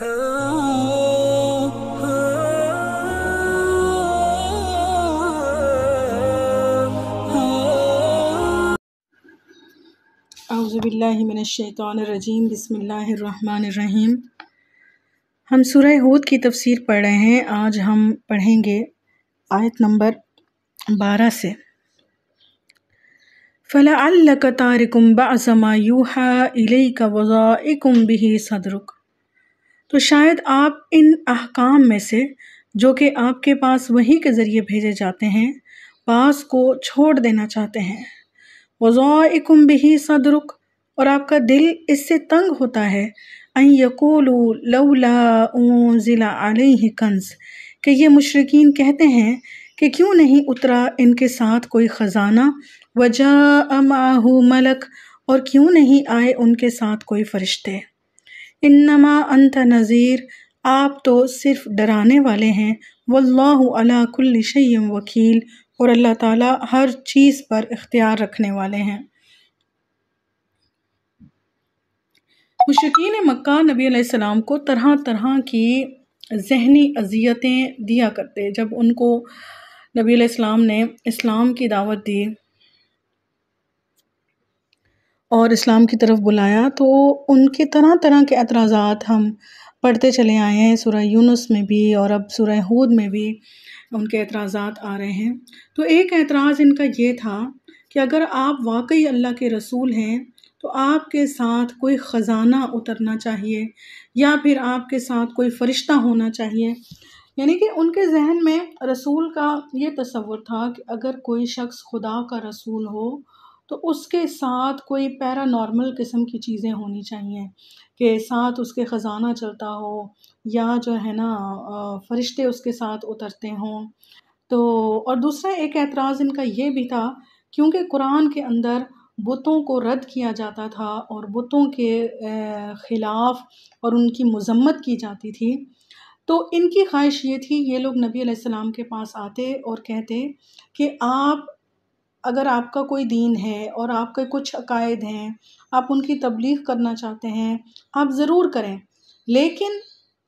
الرجیم بسم اللہ الرحمن الرحیم ہم سورہ ہود کی تفسیر پڑھ رہے ہیں آج ہم پڑھیں گے آیت نمبر بارہ سے فلاح اللہ قطار کمبہ ازما یوح الضاء اکمبح صدرک تو شاید آپ ان احکام میں سے جو کہ آپ کے پاس وہی کے ذریعے بھیجے جاتے ہیں پاس کو چھوڑ دینا چاہتے ہیں و ضوم بہی صدرک اور آپ کا دل اس سے تنگ ہوتا ہے این یقول لولا اون علیہ کنز کہ یہ مشرقین کہتے ہیں کہ کیوں نہیں اترا ان کے ساتھ کوئی خزانہ وجہ ملک اور کیوں نہیں آئے ان کے ساتھ کوئی فرشتے انما انت نظیر آپ تو صرف ڈرانے والے ہیں واللہ اللہ کل شیم وکیل اور اللہ تعالیٰ ہر چیز پر اختیار رکھنے والے ہیں مشقین مکہ نبی علیہ السلام کو طرح طرح کی ذہنی اذیتیں دیا کرتے جب ان کو نبی علیہ السلام نے اسلام کی دعوت دی اور اسلام کی طرف بلایا تو ان کے طرح طرح کے اعتراضات ہم پڑھتے چلے آئے ہیں سورہ یونس میں بھی اور اب سورہ ہود میں بھی ان کے اعتراضات آ رہے ہیں تو ایک اعتراض ان کا یہ تھا کہ اگر آپ واقعی اللہ کے رسول ہیں تو آپ کے ساتھ کوئی خزانہ اترنا چاہیے یا پھر آپ کے ساتھ کوئی فرشتہ ہونا چاہیے یعنی کہ ان کے ذہن میں رسول کا یہ تصور تھا کہ اگر کوئی شخص خدا کا رسول ہو تو اس کے ساتھ کوئی پیرا نارمل قسم کی چیزیں ہونی چاہیے کہ ساتھ اس کے خزانہ چلتا ہو یا جو ہے نا فرشتے اس کے ساتھ اترتے ہوں تو اور دوسرا ایک اعتراض ان کا یہ بھی تھا کیونکہ قرآن کے اندر بتوں کو رد کیا جاتا تھا اور بتوں کے خلاف اور ان کی مذمت کی جاتی تھی تو ان کی خواہش یہ تھی یہ لوگ نبی علیہ السلام کے پاس آتے اور کہتے کہ آپ اگر آپ کا کوئی دین ہے اور آپ کے کچھ عقائد ہیں آپ ان کی تبلیغ کرنا چاہتے ہیں آپ ضرور کریں لیکن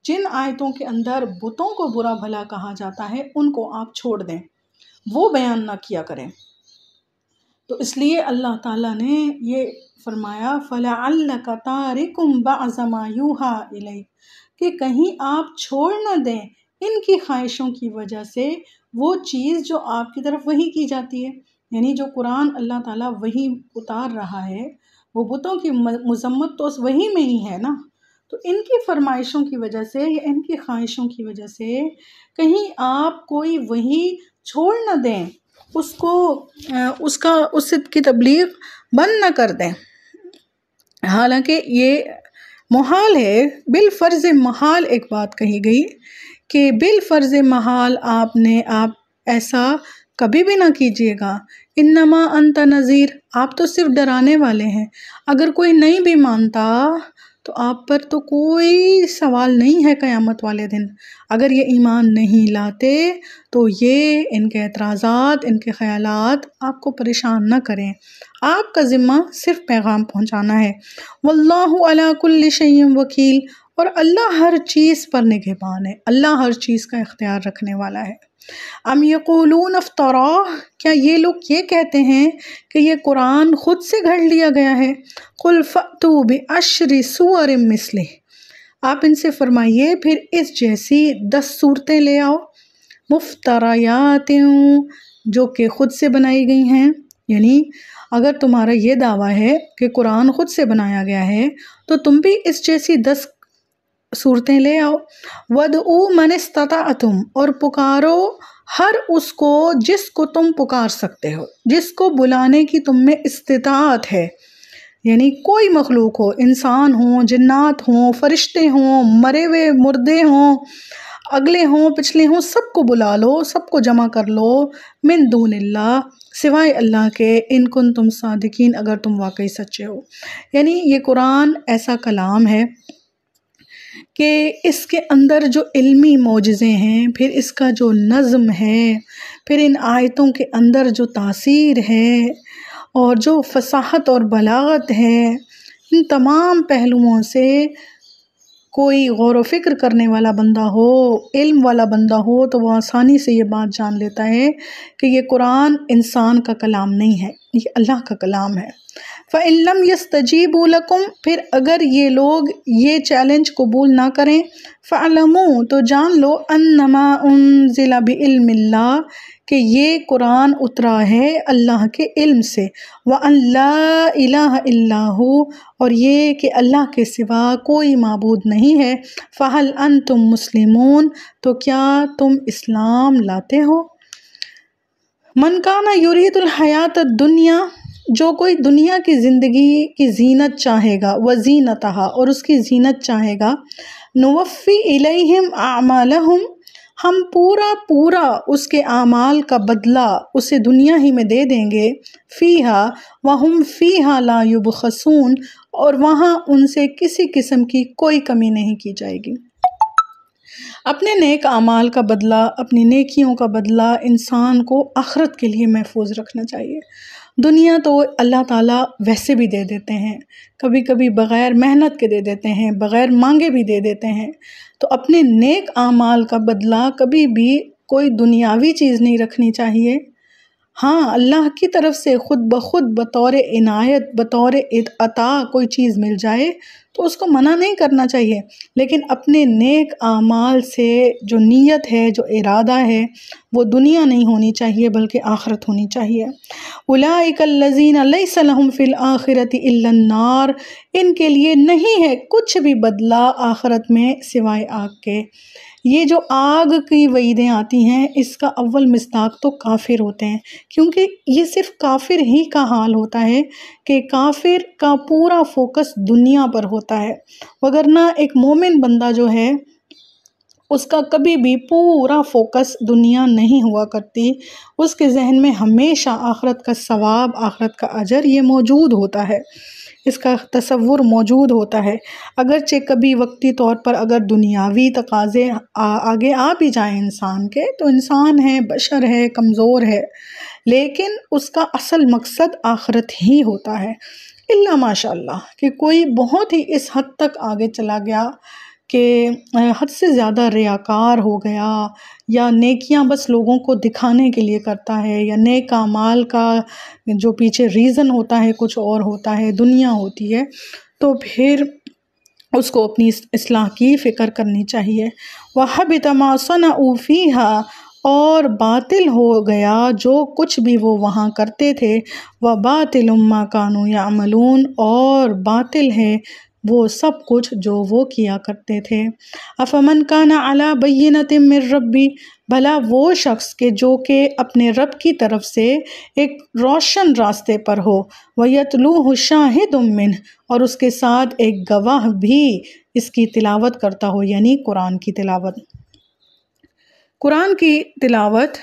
جن آیتوں کے اندر بتوں کو برا بھلا کہا جاتا ہے ان کو آپ چھوڑ دیں وہ بیان نہ کیا کریں تو اس لیے اللہ تعالیٰ نے یہ فرمایا تَارِكُمْ اللہ کا تارکم إِلَيْهِ کہ کہیں آپ چھوڑ نہ دیں ان کی خواہشوں کی وجہ سے وہ چیز جو آپ کی طرف وہی کی جاتی ہے یعنی جو قرآن اللہ تعالیٰ وہی اتار رہا ہے وہ بتوں کی مذمت تو اس وہی میں ہی ہے نا تو ان کی فرمائشوں کی وجہ سے یا ان کی خواہشوں کی وجہ سے کہیں آپ کوئی وہی چھوڑ نہ دیں اس کو اس کا اس کی تبلیغ بند نہ کر دیں حالانکہ یہ محال ہے بال فرض محال ایک بات کہی گئی کہ بال فرض محال آپ نے آپ ایسا کبھی بھی نہ کیجیے گا انما انت نظیر آپ تو صرف ڈرانے والے ہیں اگر کوئی نہیں بھی مانتا تو آپ پر تو کوئی سوال نہیں ہے قیامت والے دن اگر یہ ایمان نہیں لاتے تو یہ ان کے اعتراضات ان کے خیالات آپ کو پریشان نہ کریں آپ کا ذمہ صرف پیغام پہنچانا ہے واللہ علا کل شیم وکیل اور اللہ ہر چیز پر نگہ ہے اللہ ہر چیز کا اختیار رکھنے والا ہے ام یقولون افطرا کیا یہ لوگ یہ کہتے ہیں کہ یہ قرآن خود سے گھڑ لیا گیا ہے قلف تو بشری سور مسلح آپ ان سے فرمائیے پھر اس جیسی دس صورتیں لے آؤ مفتریاتیں جو کہ خود سے بنائی گئی ہیں یعنی اگر تمہارا یہ دعویٰ ہے کہ قرآن خود سے بنایا گیا ہے تو تم بھی اس جیسی دس صورتیں لے آؤ ود او منِستا تم اور پکارو ہر اس کو جس کو تم پکار سکتے ہو جس کو بلانے کی تم میں استطاعت ہے یعنی کوئی مخلوق ہو انسان ہوں جنات ہوں فرشتے ہوں مرے ہوئے مردے ہوں اگلے ہوں پچھلے ہوں سب کو بلا لو سب کو جمع کر لو من دون اللہ سوائے اللہ کے ان کن تم صادقین اگر تم واقعی سچے ہو یعنی یہ قرآن ایسا کلام ہے کہ اس کے اندر جو علمی معجزے ہیں پھر اس کا جو نظم ہے پھر ان آیتوں کے اندر جو تاثیر ہے اور جو فصاحت اور بلاغت ہے ان تمام پہلوؤں سے کوئی غور و فکر کرنے والا بندہ ہو علم والا بندہ ہو تو وہ آسانی سے یہ بات جان لیتا ہے کہ یہ قرآن انسان کا کلام نہیں ہے یہ اللہ کا کلام ہے فعلم یس تجیب پھر اگر یہ لوگ یہ چیلنج قبول نہ کریں فعلموں تو جان لو انما انزل بعلم اللہ کہ یہ قرآن اترا ہے اللہ کے علم سے و اللہ الہ اللہ اور یہ کہ اللہ کے سوا کوئی معبود نہیں ہے فعل ان تم مسلمون تو کیا تم اسلام لاتے ہو منکانہ یریت الحیات دنیا جو کوئی دنیا کی زندگی کی زینت چاہے گا وہ زینتہا اور اس کی زینت چاہے گا نوفی الیہم اعمالہم ہم پورا پورا اس کے اعمال کا بدلہ اسے دنیا ہی میں دے دیں گے فیہا وہم فیہا لا یبخسون اور وہاں ان سے کسی قسم کی کوئی کمی نہیں کی جائے گی اپنے نیک اعمال کا بدلہ اپنی نیکیوں کا بدلہ انسان کو آخرت کے لیے محفوظ رکھنا چاہیے دنیا تو اللہ تعالیٰ ویسے بھی دے دیتے ہیں کبھی کبھی بغیر محنت کے دے دیتے ہیں بغیر مانگے بھی دے دیتے ہیں تو اپنے نیک اعمال کا بدلہ کبھی بھی کوئی دنیاوی چیز نہیں رکھنی چاہیے ہاں اللہ کی طرف سے خود بخود بطور عنایت بطور عطا کوئی چیز مل جائے تو اس کو منع نہیں کرنا چاہیے لیکن اپنے نیک اعمال سے جو نیت ہے جو ارادہ ہے وہ دنیا نہیں ہونی چاہیے بلکہ آخرت ہونی چاہیے لیس الذین فی الاخرت الا النار ان کے لیے نہیں ہے کچھ بھی بدلہ آخرت میں سوائے آگ کے یہ جو آگ کی وعیدیں آتی ہیں اس کا اول مستاق تو کافر ہوتے ہیں کیونکہ یہ صرف کافر ہی کا حال ہوتا ہے کہ کافر کا پورا فوکس دنیا پر ہوتا ہوتا ہے نہ ایک مومن بندہ جو ہے اس کا کبھی بھی پورا فوکس دنیا نہیں ہوا کرتی اس کے ذہن میں ہمیشہ آخرت کا ثواب آخرت کا اجر یہ موجود ہوتا ہے اس کا تصور موجود ہوتا ہے اگرچہ کبھی وقتی طور پر اگر دنیاوی تقاضے آگے آ بھی جائیں انسان کے تو انسان ہے بشر ہے کمزور ہے لیکن اس کا اصل مقصد آخرت ہی ہوتا ہے اللہ ماشاء اللہ کہ کوئی بہت ہی اس حد تک آگے چلا گیا کہ حد سے زیادہ ریاکار ہو گیا یا نیکیاں بس لوگوں کو دکھانے کے لیے کرتا ہے یا نیک مال کا جو پیچھے ریزن ہوتا ہے کچھ اور ہوتا ہے دنیا ہوتی ہے تو پھر اس کو اپنی اصلاح کی فکر کرنی چاہیے وہ بتما تماسن اوفی اور باطل ہو گیا جو کچھ بھی وہ وہاں کرتے تھے وہ باطل اماں کانو یا اور باطل ہے وہ سب کچھ جو وہ کیا کرتے تھے افمن کا اعلیٰ علا بیہ ربی بھلا وہ شخص کے جو کہ اپنے رب کی طرف سے ایک روشن راستے پر ہو ویتلو شاہد ہیں اور اس کے ساتھ ایک گواہ بھی اس کی تلاوت کرتا ہو یعنی قرآن کی تلاوت قرآن کی تلاوت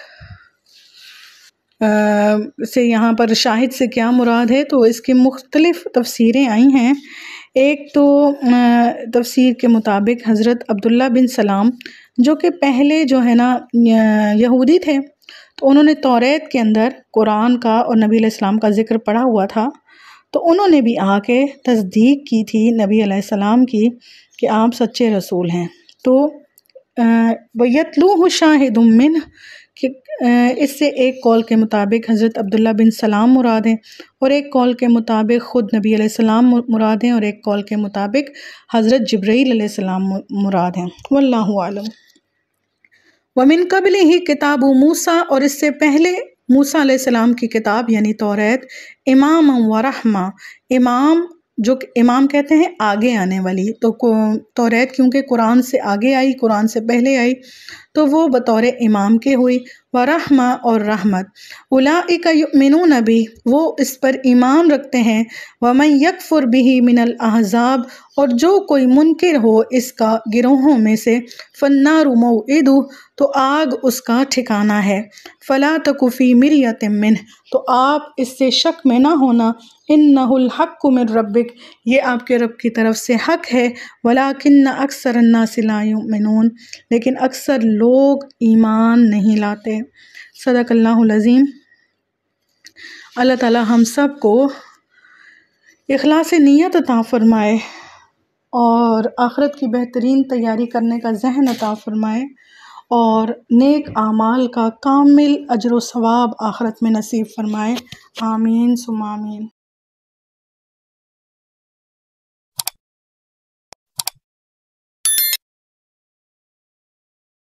سے یہاں پر شاہد سے کیا مراد ہے تو اس کی مختلف تفسیریں آئی ہیں ایک تو تفسیر کے مطابق حضرت عبداللہ بن سلام جو کہ پہلے جو ہے نا یہودی تھے تو انہوں نے توریت کے اندر قرآن کا اور نبی علیہ السلام کا ذکر پڑا ہوا تھا تو انہوں نے بھی آ کے تصدیق کی تھی نبی علیہ السلام کی کہ آپ سچے رسول ہیں تو ت شاہد من کہ اس سے ایک کال کے مطابق حضرت عبداللہ بن سلام مراد ہیں اور ایک کال کے مطابق خود نبی علیہ السلام مراد ہیں اور ایک کال کے مطابق حضرت جبرائیل علیہ السلام مراد ہیں واللہ عالم ومن قبل ہی کتاب و اور اس سے پہلے موسیٰ علیہ السلام کی کتاب یعنی توریت امام و رحمہ امام جو امام کہتے ہیں آگے آنے والی تو ریت کیونکہ قرآن سے آگے آئی قرآن سے پہلے آئی تو وہ بطور امام کے ہوئی و رحمہ اور رحمت الاء یؤمنون بھی وہ اس پر ایمان رکھتے ہیں ومن یکفر بھی من الاحزاب اور جو کوئی منکر ہو اس کا گروہوں میں سے فنار موعدو تو آگ اس کا ٹھکانہ ہے فلا تکفی مریت من تو آپ اس سے شک میں نہ ہونا ان الحق من ربک یہ آپ کے رب کی طرف سے حق ہے ولیکن اکثر الناس لا یؤمنون لیکن اکثر لوگ ایمان نہیں لاتے صدق اللہ العظیم اللہ تعالی ہم سب کو اخلاص نیت عطا فرمائے اور آخرت کی بہترین تیاری کرنے کا ذہن عطا فرمائے اور نیک اعمال کا کامل اجر و ثواب آخرت میں نصیب فرمائے آمین سم آمین